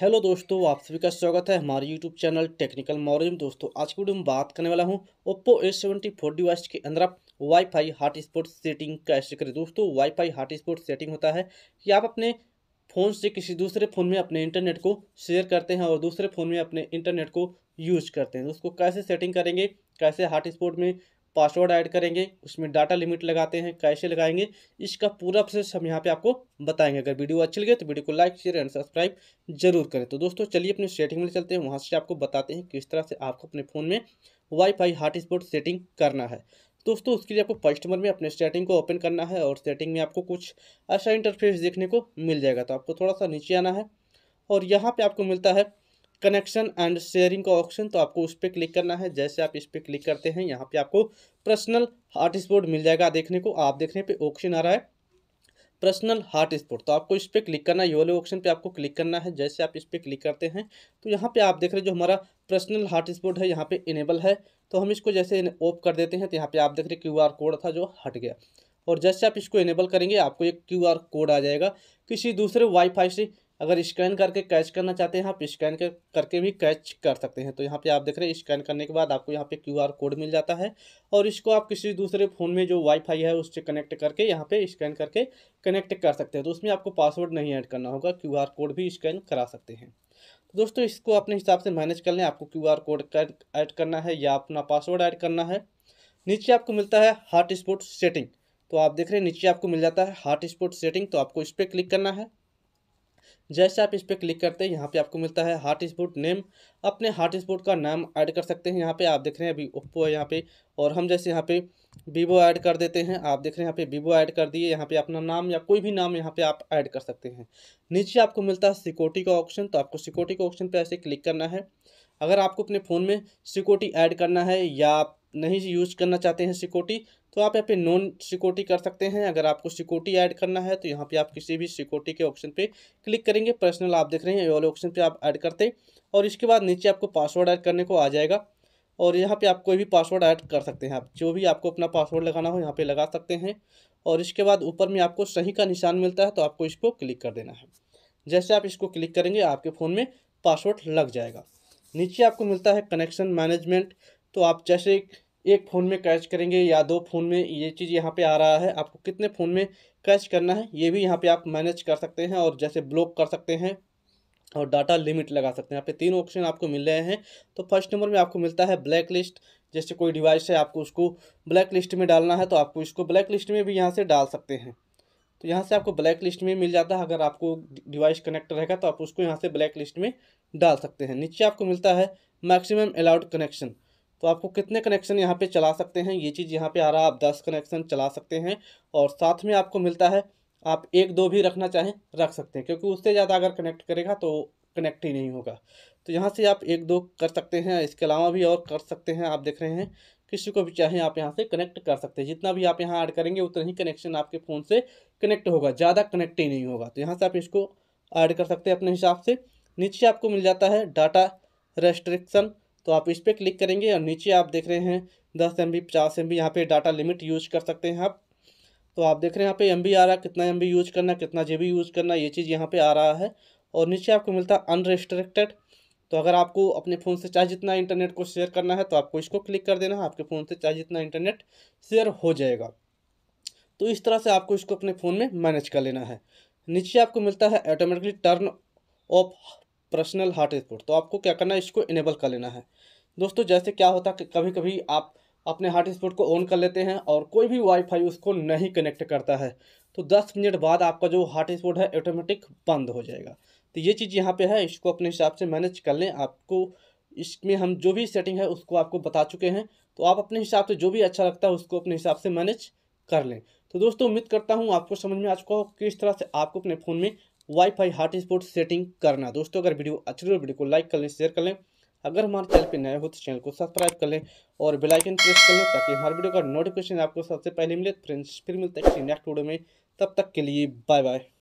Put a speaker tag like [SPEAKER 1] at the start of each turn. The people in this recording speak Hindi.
[SPEAKER 1] हेलो दोस्तों आप सभी का स्वागत है हमारे यूट्यूब चैनल टेक्निकल मॉरिज दोस्तों आज की वीडियो में बात करने वाला हूं Oppo A seventy four device के अंदर आप वाईफाई हॉटस्पॉट सेटिंग कैसे करें दोस्तों वाईफाई हॉटस्पॉट सेटिंग होता है कि आप अपने फ़ोन से किसी दूसरे फ़ोन में अपने इंटरनेट को शेयर करते हैं और दूसरे फ़ोन में अपने इंटरनेट को यूज करते हैं उसको कैसे सेटिंग करेंगे कैसे हॉटस्पॉट में पासवर्ड ऐड करेंगे उसमें डाटा लिमिट लगाते हैं कैसे लगाएंगे इसका पूरा प्रोसेस हम यहाँ पे आपको बताएंगे अगर वीडियो अच्छी लगे तो वीडियो को लाइक शेयर एंड सब्सक्राइब जरूर करें तो दोस्तों चलिए अपने सेटिंग में चलते हैं वहाँ से आपको बताते हैं किस तरह से आपको अपने फ़ोन में वाईफाई हॉटस्पॉट सेटिंग करना है दोस्तों उसके लिए आपको कस्टमर में अपने सेटिंग को ओपन करना है और सेटिंग में आपको कुछ ऐसा इंटरफेस देखने को मिल जाएगा तो आपको थोड़ा सा नीचे आना है और यहाँ पर आपको मिलता है कनेक्शन एंड शेयरिंग का ऑप्शन तो आपको उस पर क्लिक करना है जैसे आप इस पर क्लिक करते हैं यहाँ पे आपको पर्सनल हार्ट स्पोर्ट मिल जाएगा देखने को आप देखने पे ऑप्शन आ रहा है पर्सनल हार्ट स्पोर्ट तो आपको इस पर क्लिक करना है ये वाले ऑप्शन पे आपको क्लिक करना है जैसे आप इस पर क्लिक करते हैं तो यहाँ पे आप देख रहे हैं जो हमारा पर्सनल हार्ट स्पोर्ट है यहाँ पे इनेबल है तो हम इसको जैसे ऑफ कर देते हैं तो यहाँ पे आप देख रहे क्यू आर कोड था जो हट गया और जैसे आप इसको इनेबल करेंगे आपको एक क्यू आर कोड आ जाएगा किसी दूसरे वाईफाई से अगर स्कैन करके कैच करना चाहते हैं आप स्कैन कर, करके भी कैच कर सकते हैं तो यहाँ पे आप देख रहे हैं स्कैन करने के बाद आपको यहाँ पे क्यूआर कोड मिल जाता है और इसको आप किसी दूसरे फ़ोन में जो वाईफाई है उससे कनेक्ट करके यहाँ पे स्कैन करके कनेक्ट कर सकते हैं तो उसमें आपको पासवर्ड नहीं ऐड करना होगा क्यू कोड भी स्कैन करा सकते हैं तो दोस्तों इसको अपने हिसाब से मैनेज कर लें आपको क्यू कोड ऐड करना है या अपना पासवर्ड ऐड करना है नीचे आपको मिलता है हार्ट सेटिंग तो आप देख रहे हैं नीचे आपको मिल जाता है हार्ट सेटिंग तो आपको इस पर क्लिक करना है जैसे आप इस पर क्लिक करते हैं यहाँ पे आपको मिलता है हार्ट स्पोर्ट नेम अपने हार्ट स्पोर्ट का नाम ऐड कर सकते हैं यहाँ पे आप देख रहे हैं अभी ओप्पो है यहाँ पे और हम जैसे यहाँ पे वीवो ऐड कर देते हैं आप देख रहे हैं यहाँ पे वीवो ऐड कर दिए यहाँ पे अपना नाम या कोई भी नाम यहाँ पे आप ऐड कर सकते हैं नीचे आपको मिलता है सिक्योरिटी का ऑप्शन तो आपको सिक्योरिटी का ऑप्शन पर ऐसे क्लिक करना है अगर आपको अपने फ़ोन में सिक्योरिटी ऐड करना है या आप नहीं यूज़ करना चाहते हैं सिक्योरिटी तो आप यहाँ पे नॉन सिक्योरिटी कर सकते हैं अगर आपको सिक्योरिटी ऐड करना है तो यहाँ पे आप किसी भी सिक्योरिटी के ऑप्शन पे क्लिक करेंगे पर्सनल आप देख रहे हैं ये वाले ऑप्शन पे आप ऐड करते और इसके बाद नीचे आपको पासवर्ड ऐड करने को आ जाएगा और यहाँ पे आप कोई भी पासवर्ड ऐड कर सकते हैं आप जो भी आपको अपना पासवर्ड लगाना हो यहाँ पर लगा सकते हैं और इसके बाद ऊपर में आपको सही का निशान मिलता है तो आपको इसको क्लिक कर देना है जैसे आप इसको क्लिक करेंगे आपके फ़ोन में पासवर्ड लग जाएगा नीचे आपको मिलता है कनेक्शन मैनेजमेंट तो आप जैसे एक फ़ोन में कैच करेंगे या दो फ़ोन में ये चीज़ यहाँ पे आ रहा है आपको कितने फ़ोन में कैच करना है ये भी यहाँ पे आप मैनेज कर सकते हैं और जैसे ब्लॉक कर सकते हैं और डाटा लिमिट लगा सकते हैं यहाँ पे तीन ऑप्शन आपको मिल रहे हैं तो फर्स्ट नंबर में आपको मिलता है ब्लैक लिस्ट जैसे कोई डिवाइस है आपको उसको ब्लैक लिस्ट में डालना है तो आपको इसको ब्लैक लिस्ट में भी यहाँ से डाल सकते हैं तो यहाँ से आपको ब्लैक लिस्ट में मिल जाता है अगर आपको डिवाइस कनेक्ट रहेगा तो आप उसको यहाँ से ब्लैक लिस्ट में डाल सकते हैं नीचे आपको मिलता है मैक्सिमम अलाउड कनेक्शन तो आपको कितने कनेक्शन यहाँ पे चला सकते हैं ये चीज़ यहाँ पे आ रहा है आप दस कनेक्शन चला सकते हैं और साथ में आपको मिलता है आप एक दो भी रखना चाहें रख सकते हैं क्योंकि उससे ज़्यादा अगर कनेक्ट करेगा तो कनेक्ट ही नहीं होगा तो यहाँ से आप एक दो कर सकते हैं इसके अलावा भी और कर सकते हैं आप देख रहे हैं किसी को भी चाहे आप यहाँ से कनेक्ट कर सकते हैं जितना भी आप यहाँ ऐड करेंगे उतना ही कनेक्शन आपके फ़ोन से कनेक्ट होगा ज़्यादा कनेक्ट ही नहीं होगा तो यहाँ से आप इसको ऐड कर सकते हैं अपने हिसाब से नीचे आपको मिल जाता है डाटा रेस्ट्रिक्शन तो आप इस पर क्लिक करेंगे और नीचे आप देख रहे हैं दस एम बी पचास एम बी यहाँ पर डाटा लिमिट यूज कर सकते हैं आप तो आप देख रहे हैं यहाँ पे एम बी आ रहा है कितना एम बी यूज करना कितना जे बी यूज करना ये चीज़ यहाँ पे आ रहा है और नीचे आपको मिलता है अनरेस्ट्रिक्टेड तो अगर आपको अपने फ़ोन से चाहे जितना इंटरनेट को शेयर करना है तो आपको इसको क्लिक कर देना है आपके फ़ोन से चाहे जितना इंटरनेट शेयर हो जाएगा तो इस तरह से आपको इसको अपने फ़ोन में मैनेज कर लेना है नीचे आपको मिलता है automatically turn off personal hotspot तो आपको क्या करना है इसको इनेबल कर लेना है दोस्तों जैसे क्या होता है कि कभी कभी आप अपने हार्ट स्पोर्ट को ऑन कर लेते हैं और कोई भी वाईफाई उसको नहीं कनेक्ट करता है तो 10 मिनट बाद आपका जो हार्ट स्पोर्ट है ऑटोमेटिक बंद हो जाएगा तो ये चीज़ यहाँ पे है इसको अपने हिसाब से मैनेज कर लें आपको इसमें हम जो भी सेटिंग है उसको आपको बता चुके हैं तो आप अपने हिसाब से जो भी अच्छा लगता है उसको अपने हिसाब से मैनेज कर लें तो दोस्तों उम्मीद करता हूँ आपको समझ में आ चुका हो किस तरह से आपको अपने फ़ोन में वाईफाई हॉटस्पॉट सेटिंग करना दोस्तों अगर वीडियो अच्छी लगे वीडियो को लाइक कर लें शेयर कर लें अगर हमारे चैनल पर नए हो तो चैनल को सब्सक्राइब कर लें और बेलाइकन प्रेस कर लें ताकि हमारे वीडियो का नोटिफिकेशन आपको सबसे पहले मिले फ्रेंड्स फिर मिलते हैं नेक्स्ट वीडियो में तब तक के लिए बाय बाय